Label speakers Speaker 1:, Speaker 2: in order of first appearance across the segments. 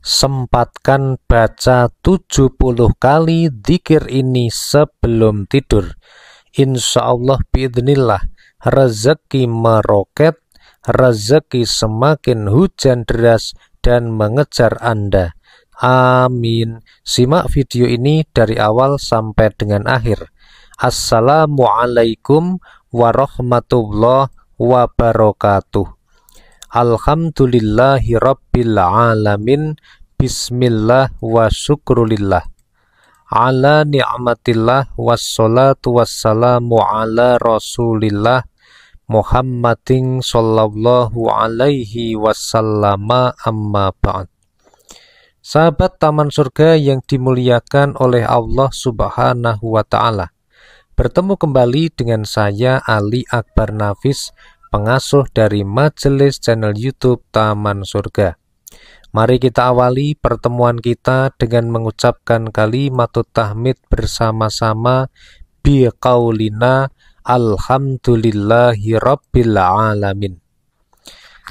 Speaker 1: sempatkan baca 70 kali zikir ini sebelum tidur. Insya Allah bidnillah rezeki meroket, rezeki semakin hujan deras dan mengejar Anda. Amin. Simak video ini dari awal sampai dengan akhir. Assalamualaikum warahmatullahi wabarakatuh. Alhamdulillahi Rabbil Alamin Bismillah wa syukrulillah Ala ni'matillah wassalatu wassalamu ala rasulillah Muhammadin sallallahu alaihi wasallama amma ba'd Sahabat Taman Surga yang dimuliakan oleh Allah subhanahu wa ta'ala Bertemu kembali dengan saya Ali Akbar Nafis pengasuh dari majelis channel YouTube Taman Surga. Mari kita awali pertemuan kita dengan mengucapkan kalimat tahmid bersama-sama kaulina alhamdulillahi rabbil alamin.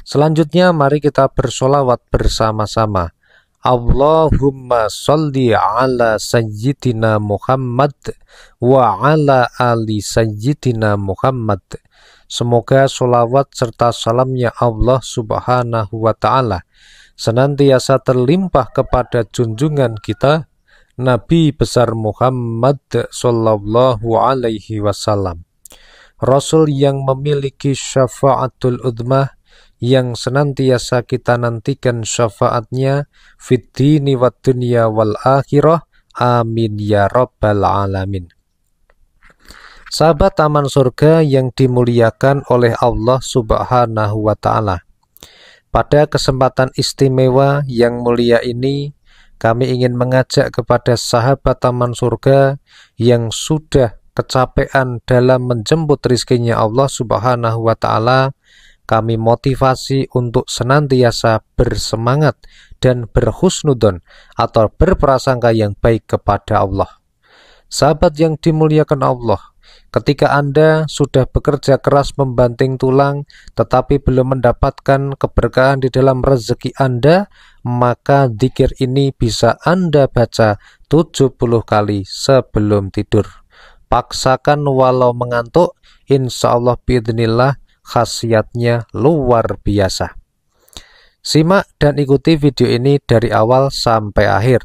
Speaker 1: Selanjutnya mari kita bersolawat bersama-sama. Allahumma salli ala sayyidina Muhammad wa ala ali sayyidina Muhammad Semoga solawat serta salamnya Allah subhanahu wa ta'ala senantiasa terlimpah kepada junjungan kita Nabi besar Muhammad sallallahu alaihi wasallam. Rasul yang memiliki syafaatul udmah yang senantiasa kita nantikan syafaatnya fid dini wal akhirah. Amin ya rabbal alamin sahabat taman surga yang dimuliakan oleh Allah Subhanahu wa Ta'ala. Pada kesempatan istimewa yang mulia ini, kami ingin mengajak kepada sahabat taman surga yang sudah kecapean dalam menjemput rizkinya Allah Subhanahu wa Ta'ala. Kami motivasi untuk senantiasa bersemangat dan berhusnudon atau berprasangka yang baik kepada Allah. Sahabat yang dimuliakan Allah, ketika Anda sudah bekerja keras membanting tulang tetapi belum mendapatkan keberkahan di dalam rezeki Anda, maka zikir ini bisa Anda baca 70 kali sebelum tidur. Paksakan walau mengantuk, insya Allah bidnillah khasiatnya luar biasa. Simak dan ikuti video ini dari awal sampai akhir.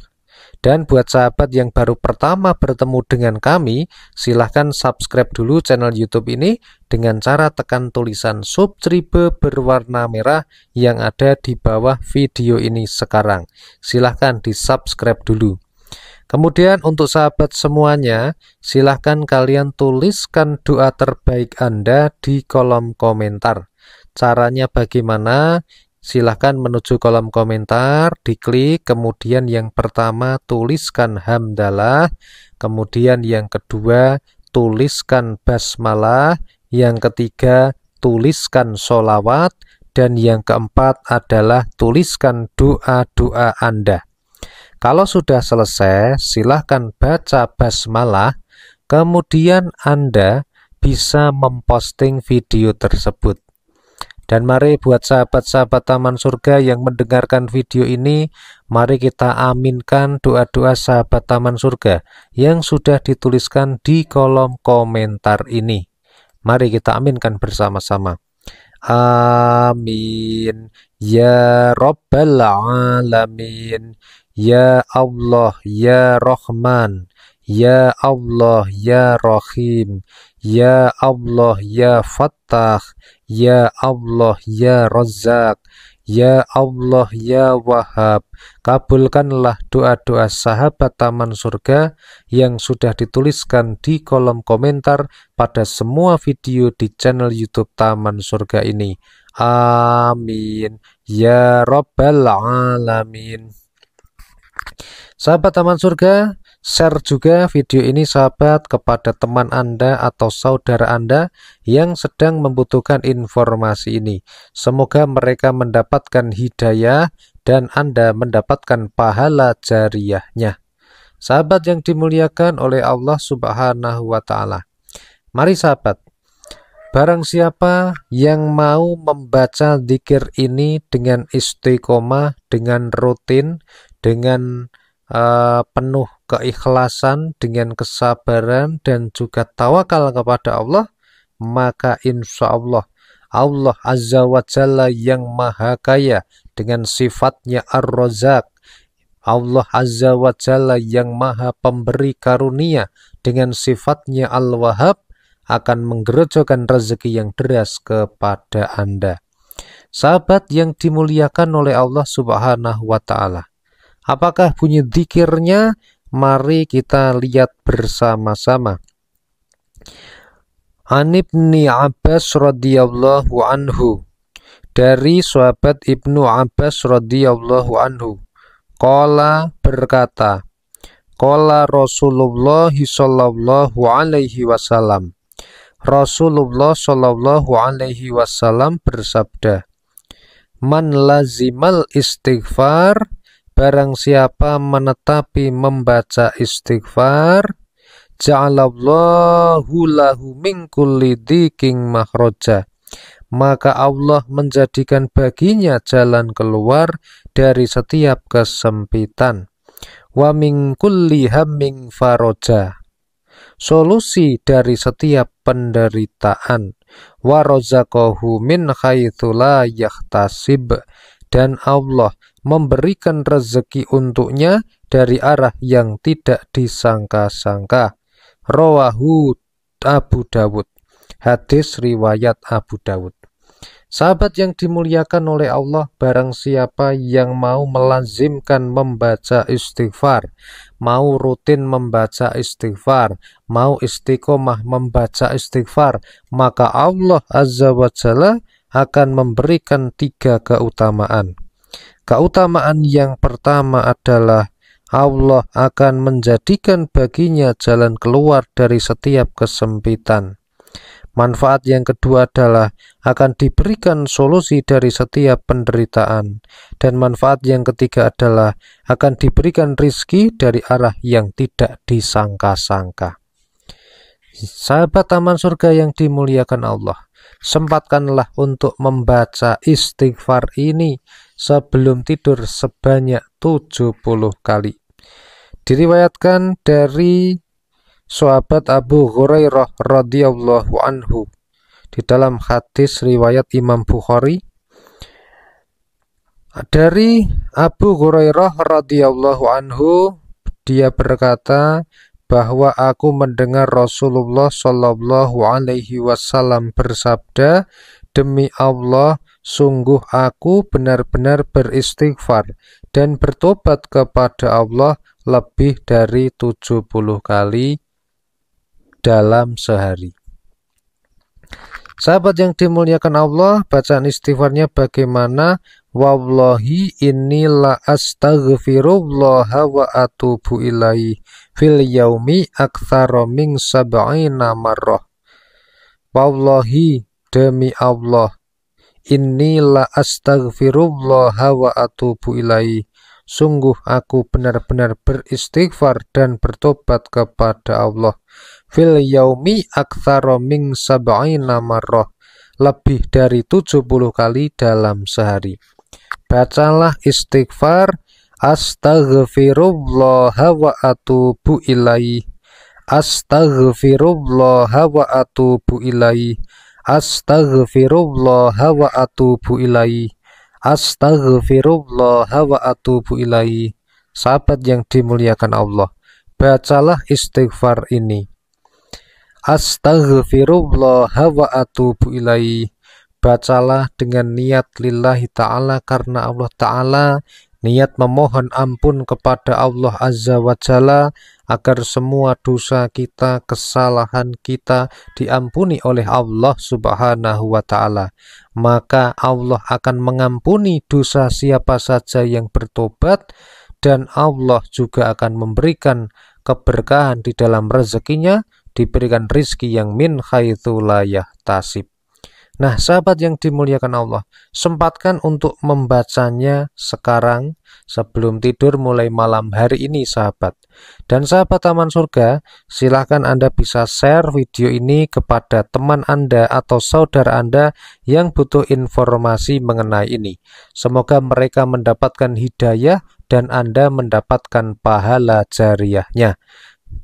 Speaker 1: Dan buat sahabat yang baru pertama bertemu dengan kami, silahkan subscribe dulu channel YouTube ini dengan cara tekan tulisan subscribe berwarna merah yang ada di bawah video ini sekarang. Silahkan di subscribe dulu. Kemudian untuk sahabat semuanya, silahkan kalian tuliskan doa terbaik Anda di kolom komentar. Caranya bagaimana? Silahkan menuju kolom komentar, diklik, kemudian yang pertama tuliskan hamdalah, kemudian yang kedua tuliskan basmalah, yang ketiga tuliskan solawat, dan yang keempat adalah tuliskan doa-doa Anda. Kalau sudah selesai, silahkan baca basmalah, kemudian Anda bisa memposting video tersebut. Dan mari buat sahabat-sahabat Taman Surga yang mendengarkan video ini, mari kita aminkan doa-doa sahabat Taman Surga yang sudah dituliskan di kolom komentar ini. Mari kita aminkan bersama-sama. Amin. Ya Rabbal Alamin. Ya Allah, Ya Rahman. Ya Allah, Ya Rahim, Ya Allah, Ya Fattah, Ya Allah, Ya Razak, Ya Allah, Ya Wahab, kabulkanlah doa-doa sahabat Taman Surga yang sudah dituliskan di kolom komentar pada semua video di channel YouTube Taman Surga ini. Amin. Ya Rabbal Alamin. Sahabat Taman Surga, Share juga video ini sahabat kepada teman Anda atau saudara Anda yang sedang membutuhkan informasi ini. Semoga mereka mendapatkan hidayah dan Anda mendapatkan pahala jariahnya. Sahabat yang dimuliakan oleh Allah Subhanahu wa taala. Mari sahabat, barang siapa yang mau membaca zikir ini dengan istiqomah, dengan rutin, dengan uh, penuh keikhlasan, dengan kesabaran, dan juga tawakal kepada Allah, maka insya Allah Allah Azza wa Jalla yang maha kaya dengan sifatnya Ar-Razak. Allah Azza wa Jalla yang maha pemberi karunia dengan sifatnya Al-Wahhab akan menggerojokan rezeki yang deras kepada Anda. Sahabat yang dimuliakan oleh Allah Subhanahu wa taala. Apakah bunyi zikirnya Mari kita lihat bersama-sama. Anibni Abbas radhiyallahu anhu dari sahabat Ibnu Abbas radhiyallahu anhu qala berkata qala Rasulullah sallallahu alaihi wasallam Rasulullah sallallahu alaihi wasallam bersabda Man lazimal istighfar Barang siapa menetapi membaca istighfar, ja'alallahu lahu min kulli diking makhraja. Maka Allah menjadikan baginya jalan keluar dari setiap kesempitan. Wa min kulli hamming faroja. Solusi dari setiap penderitaan. Wa rozakohu min khaythula yahtasib. Dan Allah memberikan rezeki untuknya dari arah yang tidak disangka-sangka. Rawahu Abu Dawud. Hadis riwayat Abu Dawud. Sahabat yang dimuliakan oleh Allah, barang siapa yang mau melazimkan membaca istighfar, mau rutin membaca istighfar, mau istiqomah membaca istighfar, maka Allah Azza wa Jalla akan memberikan tiga keutamaan. Keutamaan yang pertama adalah Allah akan menjadikan baginya jalan keluar dari setiap kesempitan. Manfaat yang kedua adalah akan diberikan solusi dari setiap penderitaan, dan manfaat yang ketiga adalah akan diberikan rizki dari arah yang tidak disangka-sangka. Sahabat taman surga yang dimuliakan Allah, sempatkanlah untuk membaca istighfar ini sebelum tidur sebanyak 70 kali. Diriwayatkan dari sahabat Abu Hurairah radhiyallahu anhu di dalam hadis riwayat Imam Bukhari dari Abu Hurairah radhiyallahu anhu dia berkata bahwa aku mendengar Rasulullah Shallallahu Alaihi Wasallam bersabda, demi Allah, sungguh aku benar-benar beristighfar dan bertobat kepada Allah lebih dari 70 kali dalam sehari. Sahabat yang dimuliakan Allah, bacaan istighfarnya bagaimana? Wallahi inni la astaghfirullah wa atubu ilaih fil yaumi aktsara min sab'ina marrah. Wallahi demi Allah inni la astaghfirullah wa atubu ilaihi. Sungguh aku benar-benar beristighfar dan bertobat kepada Allah. Fil yaumi aktsara min sab'ina marrah. Lebih dari 70 kali dalam sehari. Bacalah istighfar Astaghfirullah wa atubu ilaih. Astaghfirullah wa atubu ilaih. Astaghfirullah wa atubu ilaih. Astaghfirullah wa atubu ilaih. Sahabat yang dimuliakan Allah, bacalah istighfar ini. Astaghfirullah wa atubu ilaih. Bacalah dengan niat lillahi ta'ala karena Allah ta'ala niat memohon ampun kepada Allah Azza wa Jalla agar semua dosa kita, kesalahan kita diampuni oleh Allah Subhanahu wa taala. Maka Allah akan mengampuni dosa siapa saja yang bertobat dan Allah juga akan memberikan keberkahan di dalam rezekinya, diberikan rizki yang min khaitulayah tasib. Nah, sahabat yang dimuliakan Allah, sempatkan untuk membacanya sekarang sebelum tidur mulai malam hari ini, sahabat. Dan sahabat Taman Surga, silahkan Anda bisa share video ini kepada teman Anda atau saudara Anda yang butuh informasi mengenai ini. Semoga mereka mendapatkan hidayah dan Anda mendapatkan pahala jariahnya.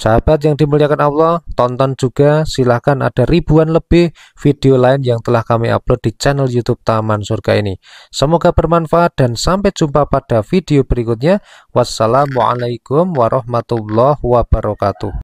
Speaker 1: Sahabat yang dimuliakan Allah, tonton juga silahkan ada ribuan lebih video lain yang telah kami upload di channel YouTube Taman Surga ini. Semoga bermanfaat dan sampai jumpa pada video berikutnya. Wassalamualaikum warahmatullahi wabarakatuh.